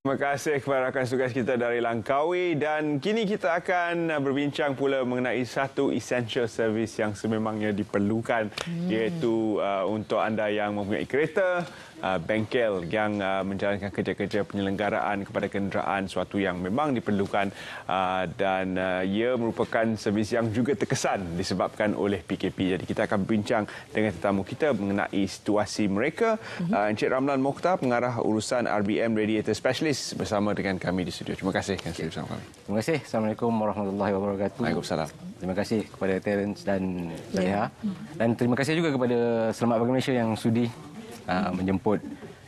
Terima kasih kepada rakan tugas kita dari Langkawi dan kini kita akan berbincang pula mengenai satu essential service yang sememangnya diperlukan hmm. iaitu uh, untuk anda yang mempunyai kereta, uh, bengkel yang uh, menjalankan kerja-kerja penyelenggaraan kepada kenderaan suatu yang memang diperlukan uh, dan uh, ia merupakan servis yang juga terkesan disebabkan oleh PKP. Jadi kita akan berbincang dengan tetamu kita mengenai situasi mereka. Hmm. Uh, Encik Ramlan Mokhtar, pengarah urusan RBM Radiator Specialist Idris bersama dengan kami di studio. Terima kasih okay. bersama kami. Terima kasih. Assalamualaikum warahmatullahi wabarakatuh. Waalaikumsalam. Terima kasih kepada Terence dan yeah. Ya. Dan terima kasih juga kepada Selamat Pagi Malaysia yang sudi mm. menjemput.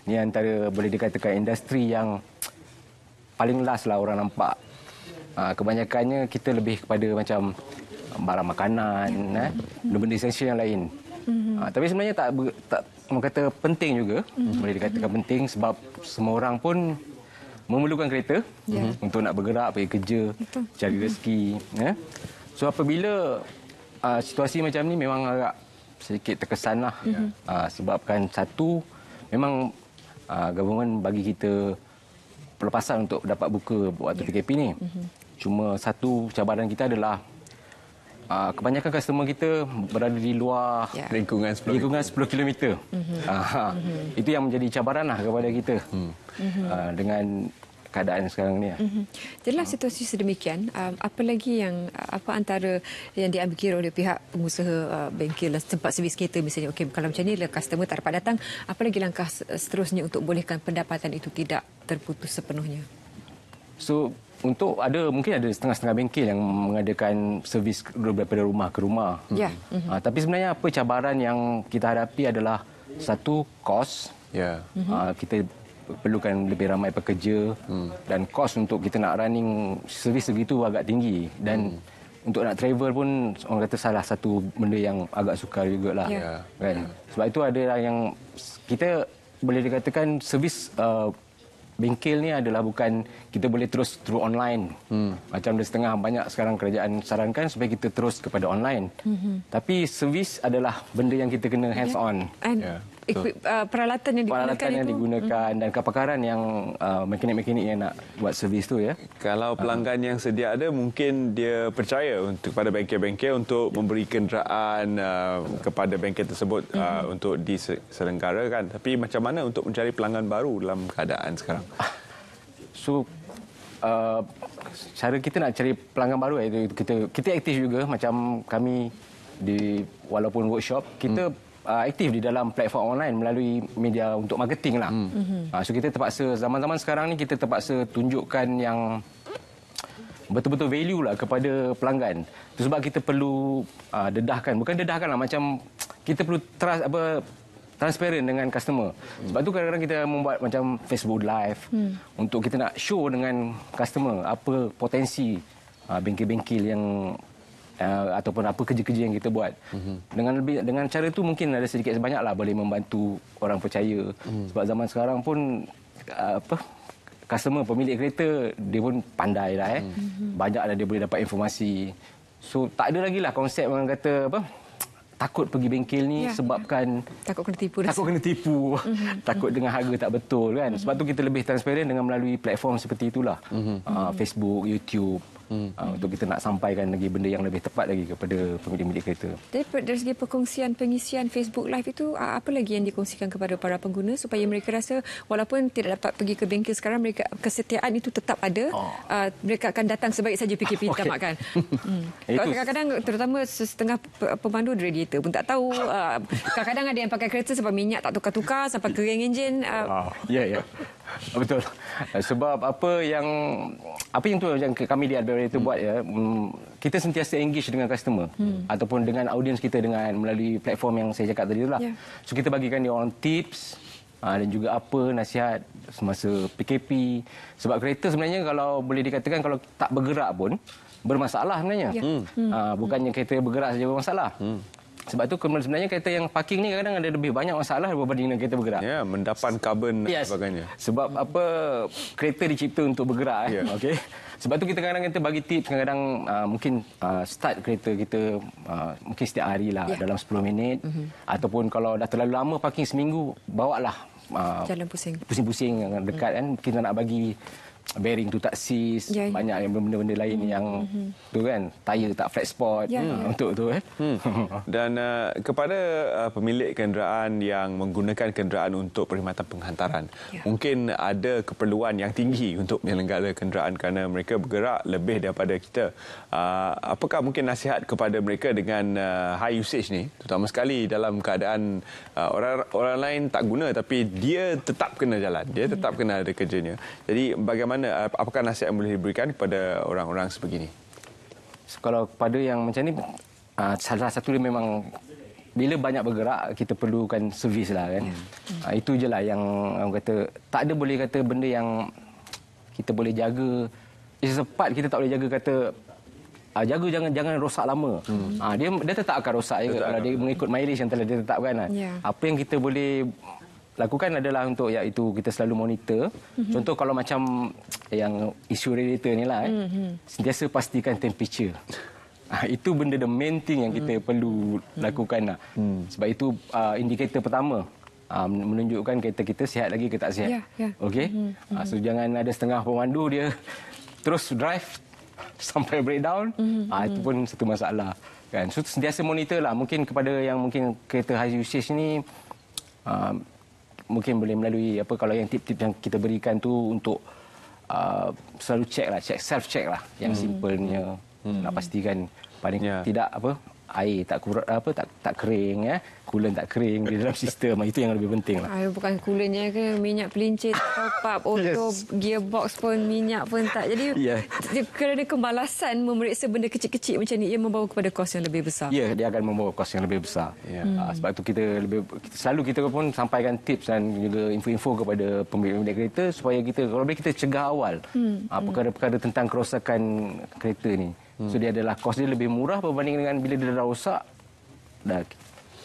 Ini antara boleh dikatakan industri yang paling last lah orang nampak. Aa, uh, kebanyakannya kita lebih kepada macam barang makanan, yeah. eh, benda yang lain. Mm-hmm. Aa, uh, tapi sebenarnya tak, tak orang kata penting juga mm-hmm. boleh dikatakan penting sebab semua orang pun memerlukan kereta yeah. Mhm. untuk nak bergerak pergi kerja Betul. cari rezeki mm. ya so apabila uh, situasi macam ni memang agak sedikit terkesanlah yeah. Mhm. uh, sebabkan satu memang uh, government bagi kita pelepasan untuk dapat buka waktu yeah. PKP ni mm-hmm. cuma satu cabaran kita adalah uh, kebanyakan customer kita berada di luar yeah. lingkungan 10 lingkungan 10 km. Mm-hmm. Uh, mm-hmm. Itu yang menjadi cabaranlah kepada kita. Mm-hmm. Uh, dengan keadaan sekarang ni. Mm-hmm. Jelas ah. situasi sedemikian, um, apa lagi yang apa antara yang diambil kira oleh pihak pengusaha uh, bengkel lah? tempat servis kereta misalnya okey kalau macam ni lah, customer tak dapat datang, apa lagi langkah seterusnya untuk bolehkan pendapatan itu tidak terputus sepenuhnya. So untuk ada mungkin ada setengah-setengah bengkel yang mengadakan servis daripada rumah ke rumah. Ya. Yeah. Hmm. Uh, tapi sebenarnya apa cabaran yang kita hadapi adalah satu kos. Ya. Yeah. Hmm. Uh, kita perlukan lebih ramai pekerja hmm. dan kos untuk kita nak running servis begitu agak tinggi dan hmm. untuk nak travel pun orang kata salah satu benda yang agak sukar juga lah. Yeah. Ya. Kan? Yeah. Sebab itu ada yang kita boleh dikatakan servis uh, bengkel ni adalah bukan kita boleh terus through online. Hmm. Macam dah setengah banyak sekarang kerajaan sarankan supaya kita terus kepada online. Hmm. Tapi servis adalah benda yang kita kena hands on. Yeah. And yeah. Ikut, uh, peralatan yang digunakan peralatan yang digunakan mm-hmm. dan kepakaran yang uh, mekanik-mekanik yang nak buat servis tu ya. Kalau uh-huh. pelanggan uh yang sedia ada mungkin dia percaya untuk pada bengkel-bengkel untuk memberi kenderaan uh, kepada bengkel tersebut uh, mm-hmm. uh, untuk diselenggarakan. Tapi macam mana untuk mencari pelanggan baru dalam keadaan sekarang? Ah, so uh, cara kita nak cari pelanggan baru itu eh, kita kita aktif juga macam kami di walaupun workshop kita mm uh, aktif di dalam platform online melalui media untuk marketing lah. Mm. Uh, so kita terpaksa zaman-zaman sekarang ni kita terpaksa tunjukkan yang betul-betul value lah kepada pelanggan. Itu sebab kita perlu uh, dedahkan, bukan dedahkan lah macam kita perlu trust apa transparent dengan customer. Sebab tu kadang-kadang kita membuat macam Facebook live hmm. untuk kita nak show dengan customer apa potensi uh, bengkel-bengkel yang uh, ataupun apa kerja-kerja yang kita buat. Mm-hmm. Dengan lebih dengan cara itu mungkin ada sedikit sebanyaklah boleh membantu orang percaya. Mm-hmm. Sebab zaman sekarang pun uh, apa customer pemilik kereta dia pun pandai lah eh. Mm-hmm. Mhm. Banyaklah dia boleh dapat informasi. So tak ada lagi lah konsep orang kata apa takut pergi bengkel ni ya. sebabkan takut kena tipu takut kena tipu mhm. takut dengan harga tak betul kan mhm. sebab tu kita lebih transparent dengan melalui platform seperti itulah uh, Facebook YouTube hmm. uh, untuk kita nak sampaikan lagi benda yang lebih tepat lagi kepada pemilik-pemilik kereta. Jadi dari segi perkongsian pengisian Facebook Live itu apa lagi yang dikongsikan kepada para pengguna supaya mereka rasa walaupun tidak dapat pergi ke bengkel sekarang mereka kesetiaan itu tetap ada oh. uh, mereka akan datang sebaik saja PKP oh, okay. tamatkan. hmm. Kadang-kadang terutama setengah pemandu radiator pun tak tahu kadang-kadang uh, ada yang pakai kereta sebab minyak tak tukar-tukar sampai kering enjin. Uh, wow. Ya yeah, ya. Yeah. Betul. Sebab apa yang apa yang tu yang kami di Adverity itu hmm. buat ya, mm, kita sentiasa engage dengan customer hmm. ataupun dengan audiens kita dengan melalui platform yang saya cakap tadi itulah. Yeah. So kita bagikan dia orang tips ah, dan juga apa nasihat semasa PKP sebab kereta sebenarnya kalau boleh dikatakan kalau tak bergerak pun bermasalah sebenarnya. Ya. Hmm. hmm. Ah, bukannya kereta bergerak saja bermasalah. Hmm. Sebab tu sebenarnya kereta yang parking ni kadang-kadang ada lebih banyak masalah berbanding dengan kereta bergerak. Ya, yeah, mendapan karbon dan yes. sebagainya. Sebab apa kereta dicipta untuk bergerak. Yeah. Eh. Ya. Okay. Sebab tu kita kadang-kadang kita bagi tips, kadang-kadang uh, mungkin uh, start kereta kita uh, mungkin setiap hari lah yeah. dalam 10 minit. Mm-hmm. Ataupun kalau dah terlalu lama parking seminggu, bawa Uh, Jalan pusing. Pusing-pusing dekat mm. kan. Kita nak bagi bearing tu tak sis yeah, yeah. banyak yang benda-benda lain mm-hmm. yang hmm. tu kan tayar tak flat spot yeah, hmm, yeah. untuk tu kan hmm. dan uh, kepada uh, pemilik kenderaan yang menggunakan kenderaan untuk perkhidmatan penghantaran yeah. mungkin ada keperluan yang tinggi untuk menyelenggara kenderaan kerana mereka bergerak lebih daripada kita uh, apakah mungkin nasihat kepada mereka dengan uh, high usage ni terutama sekali dalam keadaan uh, orang orang lain tak guna tapi dia tetap kena jalan dia ya. tetap kena ada kerjanya jadi bagaimana mana apakah nasihat yang boleh diberikan kepada orang-orang sebegini kalau kepada yang macam ni ah, salah satu dia memang bila banyak bergerak kita perlukan servis lah kan hmm. Ah, itu je lah yang orang kata tak ada boleh kata benda yang kita boleh jaga It's a kita tak boleh jaga kata Ah, jaga jangan jangan rosak lama. Hmm. Ah, dia dia tetap akan rosak ya, tetap kalau dia mengikut mileage yang telah dia tetapkan. Yeah. Ya. Apa yang kita boleh lakukan adalah untuk iaitu kita selalu monitor. Mm-hmm. Contoh kalau macam yang isu radiator ni lah, mm-hmm. sentiasa pastikan temperature. Ah, itu benda the main thing yang kita mm-hmm. perlu mhm. lakukan lah. Mm. Sebab itu uh, indikator pertama ah, menunjukkan kereta kita sihat lagi ke tak sihat. Yeah, yeah. Okey. Mm-hmm. so jangan ada setengah pemandu dia terus drive sampai breakdown. Mm-hmm. Uh, itu mhm. pun satu masalah kan. So sentiasa monitor lah. Mungkin kepada yang mungkin kereta high usage ni mungkin boleh melalui apa kalau yang tip-tip yang kita berikan tu untuk uh, selalu cek lah, cek self check lah yang hmm. simpelnya hmm. nak pastikan paling yeah. tidak apa air tak kur, apa tak tak kering ya kulen tak kering di dalam sistem itu yang lebih penting lah. Ay, bukan kulennya, ke minyak pelincir top up auto yes. gearbox pun minyak pun tak jadi yeah. kerana kembalasan memeriksa benda kecil-kecil macam ni ia membawa kepada kos yang lebih besar ya yeah, dia akan membawa kos yang lebih besar yeah. hmm. Ah, sebab tu kita lebih selalu kita pun sampaikan tips dan juga info-info kepada pemilik-pemilik kereta supaya kita kalau boleh kita cegah awal hmm. Ah, perkara-perkara tentang kerosakan kereta ni Hmm. So dia adalah kos dia lebih murah berbanding dengan bila dia dah rosak dah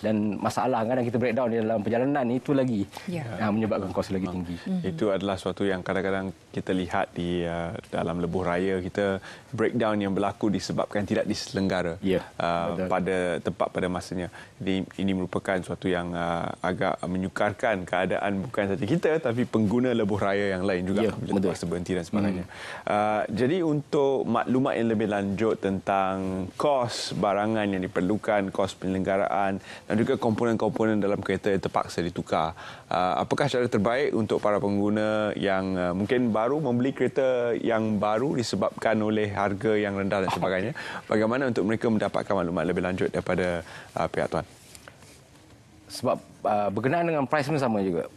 dan masalah kadang kita breakdown dalam perjalanan itu lagi yang yeah. uh, menyebabkan kos lagi tinggi. Hmm. Itu adalah suatu yang kadang-kadang kita lihat di uh, dalam lebuh raya kita breakdown yang berlaku disebabkan tidak diselenggara yeah. Ya, uh, pada tempat pada masanya. Jadi ini merupakan suatu yang uh, agak menyukarkan keadaan bukan saja kita tapi pengguna lebuh raya yang lain juga yeah, bila terpaksa berhenti dan hmm. sebagainya. Mm. Uh, jadi untuk maklumat yang lebih lanjut tentang kos barangan yang diperlukan, kos penyelenggaraan dan juga komponen-komponen dalam kereta yang terpaksa ditukar. Ah, apakah cara terbaik untuk para pengguna yang ah, mungkin baru membeli kereta yang baru disebabkan oleh harga yang rendah dan sebagainya? Bagaimana untuk mereka mendapatkan maklumat lebih lanjut daripada ah, pihak tuan? Sebab berkenaan dengan price pun sama juga.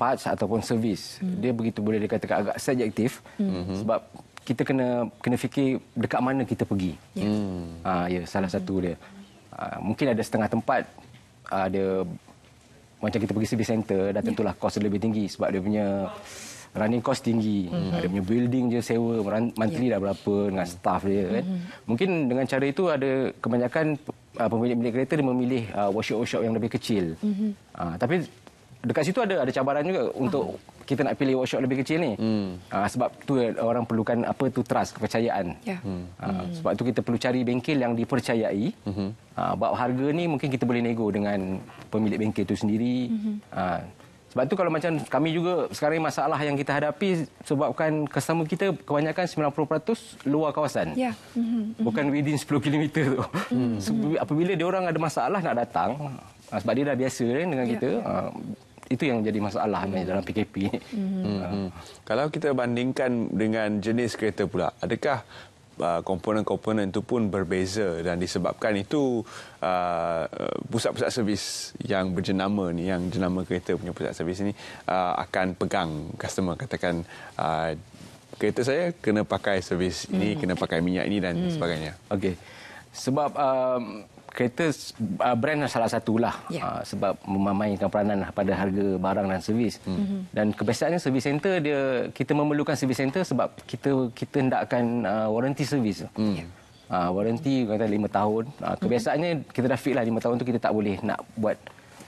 Parts ataupun servis, hmm. dia begitu boleh dikatakan agak subjektif hmm. sebab kita kena kena fikir dekat mana kita pergi. Yes. Ya. Hmm. Ha, ya, salah satu dia. Ah, mungkin ada setengah tempat ada macam kita pergi service center dah ya. tentulah kos lebih tinggi sebab dia punya running cost tinggi mm-hmm. ada punya building je sewa monthly yeah. dah berapa dengan staff dia mm-hmm. mungkin dengan cara itu ada kebanyakan uh, pemilik-pemilik kereta dia memilih uh, workshop-workshop yang lebih kecil mm-hmm. uh, tapi dekat situ ada ada cabaran juga untuk kita nak pilih workshop lebih kecil ni hmm. uh, sebab tu eh, orang perlukan apa tu trust kepercayaan yeah. hmm. uh, sebab tu kita perlu cari bengkel yang dipercayai mm uh, bab harga ni mungkin kita boleh nego dengan pemilik bengkel tu sendiri mm-hmm. uh, sebab tu kalau macam kami juga sekarang ini masalah yang kita hadapi sebabkan customer kita kebanyakan 90% luar kawasan. Ya. Mm-hmm. Bukan within 10 km tu. Mm-hmm. Apabila dia orang ada masalah nak datang sebab dia dah biasa kan dengan ya. kita. Yeah. Uh, itu yang jadi masalah hmm. dalam PKP. Hmm. Hmm. Hmm. Kalau kita bandingkan dengan jenis kereta pula, adakah uh, komponen-komponen itu pun berbeza dan disebabkan itu uh, pusat-pusat servis yang berjenama ni yang jenama kereta punya pusat servis ini uh, akan pegang customer katakan kereta saya kena pakai servis ini hmm. kena pakai minyak ini dan hmm. sebagainya okey sebab um, kereta uh, brand lah salah satulah yeah. Ya. uh, sebab memainkan peranan pada harga barang dan servis. Mm-hmm. Dan kebiasaannya servis center dia kita memerlukan servis center sebab kita kita hendakkan uh, warranty servis. Mm. Yeah. Ya. Uh, warranty kata lima tahun. Uh, kebiasaannya mm-hmm. kita dah fit lah 5 tahun tu kita tak boleh nak buat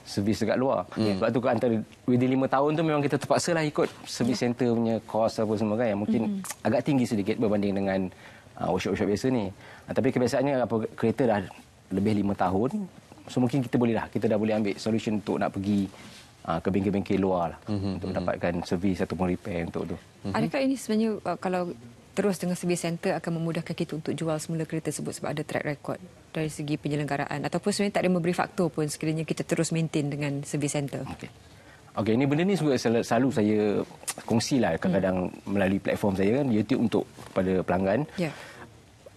servis dekat luar. Mm. Sebab tu kan antara within 5 tahun tu memang kita terpaksa lah ikut servis yeah. center punya cost apa semua kan yang mungkin mm-hmm. agak tinggi sedikit berbanding dengan uh, workshop-workshop biasa ni. Uh, tapi kebiasaannya apa kereta dah lebih lima tahun so mungkin kita bolehlah kita dah boleh ambil solution untuk nak pergi uh, ke bengkel-bengkel luar lah mm-hmm. untuk mhm. dapatkan servis ataupun repair untuk tu mm-hmm. adakah ini sebenarnya uh, kalau terus dengan service center akan memudahkan kita untuk jual semula kereta tersebut sebab ada track record dari segi penyelenggaraan ataupun sebenarnya tak ada memberi faktor pun sekiranya kita terus maintain dengan service center okey okey ini benda ni sel- selalu saya kongsilah kadang-kadang mm. melalui platform saya kan YouTube untuk kepada pelanggan yeah. Ya.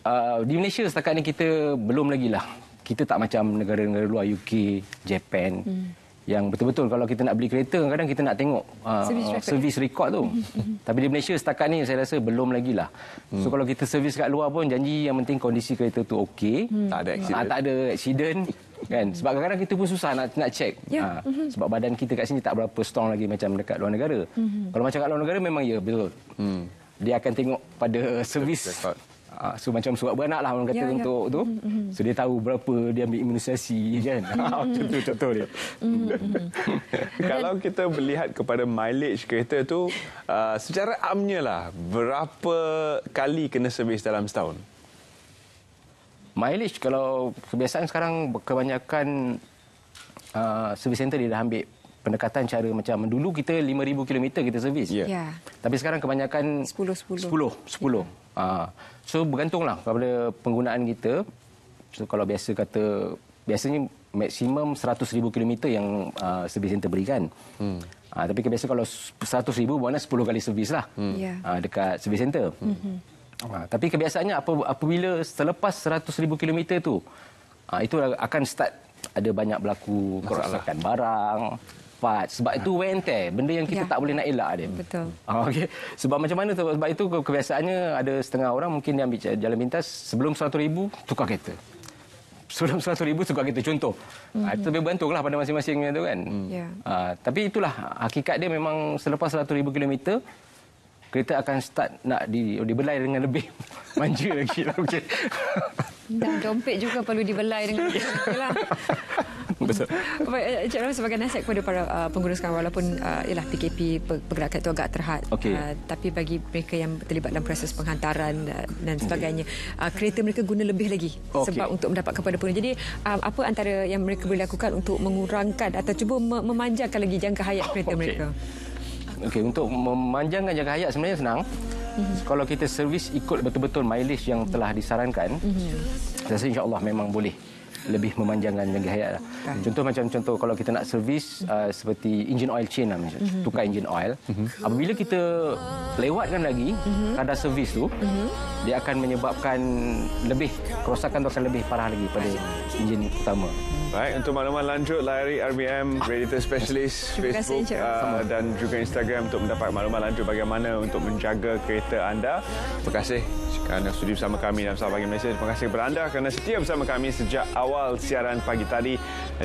Uh, di Malaysia setakat ini kita belum lagi lah kita tak macam negara-negara luar UK, Japan hmm. yang betul-betul kalau kita nak beli kereta kadang-kadang kita nak tengok uh, service record tu. Tapi di Malaysia setakat ni saya rasa belum lagi lah. Hmm. So kalau kita servis kat luar pun janji yang penting kondisi kereta tu okey, hmm. tak ada accident. Ha, tak ada accident kan sebab kadang-kadang kita pun susah nak nak cek. yeah. Ya. ha, hmm. sebab badan kita kat sini tak berapa strong lagi macam dekat luar negara mm-hmm. kalau macam kat luar negara memang ya betul mm. dia akan tengok pada servis Uh, so macam surat beranak lah orang kata ya, ya. untuk ya. tu. Mm-hmm. So dia tahu berapa dia ambil imunisasi mm, kan. Macam tu contoh dia. Kalau kita melihat kepada mileage kereta tu, uh, secara amnya lah, berapa kali kena servis dalam setahun? Mileage kalau kebiasaan sekarang kebanyakan uh, service center dia dah ambil pendekatan cara macam dulu kita 5000 km kita servis. Yeah. Yeah. Tapi sekarang kebanyakan 10 10 Ah, so bergantunglah kepada penggunaan kita. So kalau biasa kata biasanya maksimum 100,000 km yang uh, ah, servis center berikan. Hmm. Uh, tapi kebiasa kalau 100,000 mana 10 kali servis lah hmm. yeah. Ya. dekat servis center. Hmm. Uh, tapi kebiasaannya apa apabila selepas 100,000 km tu uh, itu akan start ada banyak berlaku kerosakan barang sifat. Sebab itu wente, benda yang kita ya. tak boleh nak elak dia. Betul. Ah, okey. Sebab macam mana tu? Sebab itu kebiasaannya ada setengah orang mungkin yang jalan pintas sebelum 100,000 tukar kereta. Sebelum 100,000 tukar kereta contoh. Mm-hmm. Itu ah, lebih bantulah pada masing-masing tu kan. Ya. Ah, tapi itulah hakikat dia memang selepas 100,000 km kereta akan start nak di, dibelai dengan lebih manja lagi. Lah, okey. Dan dompet juga perlu dibelai dengan ya. lah. Betul. Eh, Cik Ram, sebagai nasihat kepada para uh, pengurus sekarang, walaupun uh, ialah PKP pergerakan itu agak terhad, okay. uh, tapi bagi mereka yang terlibat dalam proses penghantaran uh, dan sebagainya, okay. uh, kereta mereka guna lebih lagi okay. sebab untuk mendapat kepada penuh. Jadi, uh, apa antara yang mereka boleh lakukan untuk mengurangkan atau cuba memanjangkan lagi jangka hayat kereta okay. mereka? Okay. Untuk memanjangkan jangka hayat sebenarnya senang. Mm -hmm. Kalau kita servis ikut betul-betul mileage yang telah disarankan, mm -hmm. saya rasa insya Allah memang boleh lebih memanjangkan lagi hayat. Lah. Hmm. Contoh macam contoh kalau kita nak servis uh, seperti engine oil chain lah, macam, mhm. hmm. tukar engine oil. Hmm. Apabila kita lewatkan lagi hmm. kadar servis tu, hmm. dia akan menyebabkan lebih kerosakan atau lebih parah lagi pada enjin utama. Baik, untuk maklumat lanjut layari RBM Radiator Specialist Facebook uh, dan juga Instagram untuk mendapat maklumat lanjut bagaimana untuk menjaga kereta anda. Terima kasih kerana sudi bersama kami dalam Sabah Pagi Malaysia. Terima kasih kepada anda kerana setia bersama kami sejak awal awal siaran pagi tadi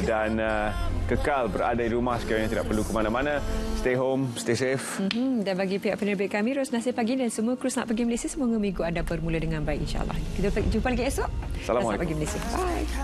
dan uh, kekal berada di rumah sekiranya tidak perlu ke mana-mana. Stay home, stay safe. Mm -hmm. Dan bagi pihak penerbit kami, Ros Nasir Pagi dan semua kru nak pergi Malaysia, semoga minggu anda bermula dengan baik insyaAllah. Kita jumpa lagi esok. Assalamualaikum. Pagi Malaysia.